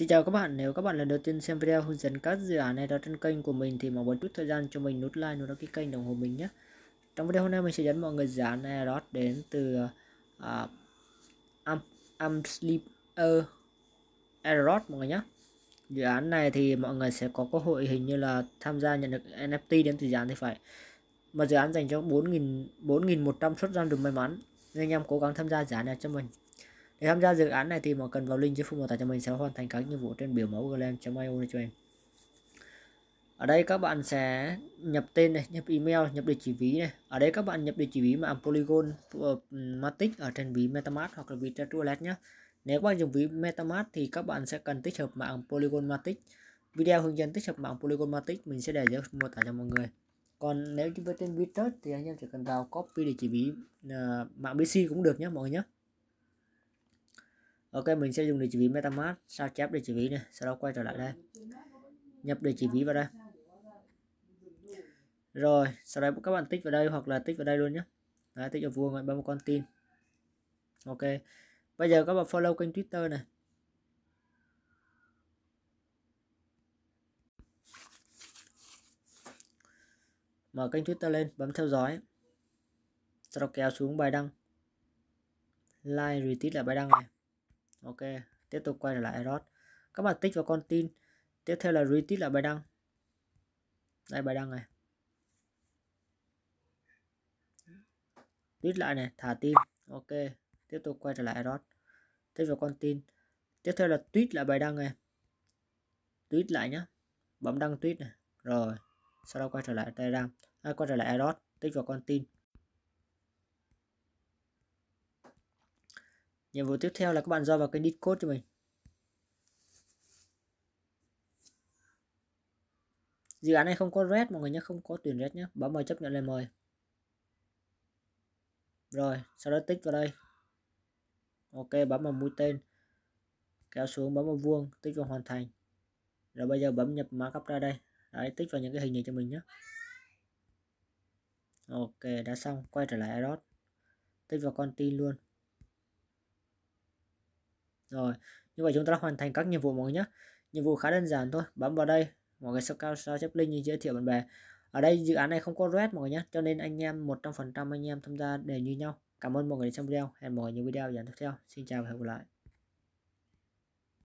Xin chào các bạn, nếu các bạn lần đầu tiên xem video hướng dẫn các dự án này đó trên kênh của mình thì mong muốn chút thời gian cho mình nút like, nút đăng ký kênh đồng hồ mình nhé. Trong video hôm nay mình sẽ dẫn mọi người dự án này đó đến từ uh, Am, Am Sleeper ờ, Aerod mọi người nhé. Dự án này thì mọi người sẽ có cơ hội hình như là tham gia nhận được NFT đến từ dự án thì phải. Mà dự án dành cho 4.100 suất được may mắn. Nên anh em cố gắng tham gia dự án này cho mình. Để tham gia dự án này thì mọi cần vào link trên phụ mô tả cho mình sẽ hoàn thành các nhiệm vụ trên biểu mẫu glam.io cho em. Ở đây các bạn sẽ nhập tên này, nhập email, nhập địa chỉ ví này. Ở đây các bạn nhập địa chỉ ví mà Polygon ờ, Matic ở trên ví MetaMask hoặc là ví Wallet nhé. Nếu các bạn dùng ví MetaMask thì các bạn sẽ cần tích hợp mạng Polygon Matic. Video hướng dẫn tích hợp mạng Polygon Matic mình sẽ để dưới mô tả cho mọi người. Còn nếu chúng với tên Bitrust thì anh em chỉ cần vào copy địa chỉ ví uh, mạng BC cũng được nhé mọi người nhé ok mình sẽ dùng địa chỉ ví metamask sao chép địa chỉ ví này sau đó quay trở lại đây nhập địa chỉ ví vào đây rồi sau đấy các bạn tích vào đây hoặc là tích vào đây luôn nhé đấy, tích ở vuông bạn bấm một con tin ok bây giờ các bạn follow kênh twitter này mở kênh twitter lên bấm theo dõi sau đó kéo xuống bài đăng like retweet là bài đăng này ok tiếp tục quay trở lại error các bạn tích vào con tin tiếp theo là retweet lại bài đăng đây bài đăng này tweet lại này thả tin ok tiếp tục quay trở lại error tích vào con tin tiếp theo là tweet lại bài đăng này tweet lại nhá bấm đăng tweet này rồi sau đó quay trở lại telegram à, quay trở lại error tích vào con tin nhiệm vụ tiếp theo là các bạn do vào cái Discord cho mình dự án này không có red mọi người nhé không có tuyển red nhé bấm vào chấp nhận lời mời rồi sau đó tích vào đây ok bấm vào mũi tên kéo xuống bấm vào vuông tích vào hoàn thành rồi bây giờ bấm nhập mã cấp ra đây đấy tích vào những cái hình này cho mình nhé ok đã xong quay trở lại iRod tích vào con tin luôn rồi, như vậy chúng ta đã hoàn thành các nhiệm vụ mọi người nhé. Nhiệm vụ khá đơn giản thôi, bấm vào đây, mọi người sẽ cao sao chép link như giới thiệu bạn bè. Ở đây dự án này không có red mọi người nhé, cho nên anh em 100% anh em tham gia đều như nhau. Cảm ơn mọi người đã xem video, hẹn mọi người những video dẫn tiếp theo. Xin chào và hẹn gặp lại.